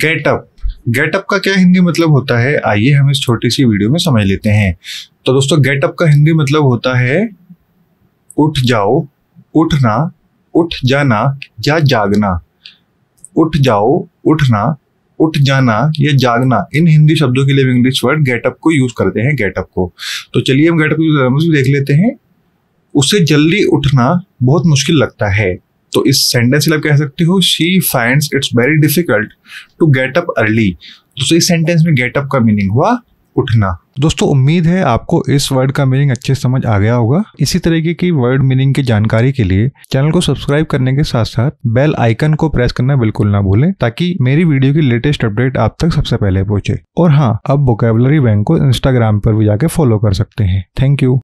getup getup का क्या हिंदी मतलब होता है आइए हम इस छोटी सी वीडियो में समझ लेते हैं तो दोस्तों गेटअप का हिंदी मतलब होता है उठ जाओ उठना उठ जाना या जागना उठ जाओ उठना उठ जाना या जागना इन हिंदी शब्दों के लिए इंग्लिश वर्ड गेटअप को यूज करते हैं गेटअप को तो चलिए हम गेटअप को देख लेते हैं उसे जल्दी उठना बहुत मुश्किल लगता है तो इस सेंटेंस से आप कह सकते हो she find it's very difficult to get up early तो इस सेंटेंस में गेट अप का मीनिंग हुआ उठना दोस्तों उम्मीद है आपको इस वर्ड का मीनिंग अच्छे समझ आ गया होगा इसी तरीके की वर्ड मीनिंग की जानकारी के लिए चैनल को सब्सक्राइब करने के साथ साथ बेल आइकन को प्रेस करना बिल्कुल ना भूलें ताकि मेरी वीडियो की लेटेस्ट अपडेट आप तक सबसे पहले पहुंचे और हाँ अब वोकेबलरी बैंक को इंस्टाग्राम पर भी जाके फॉलो कर सकते हैं थैंक यू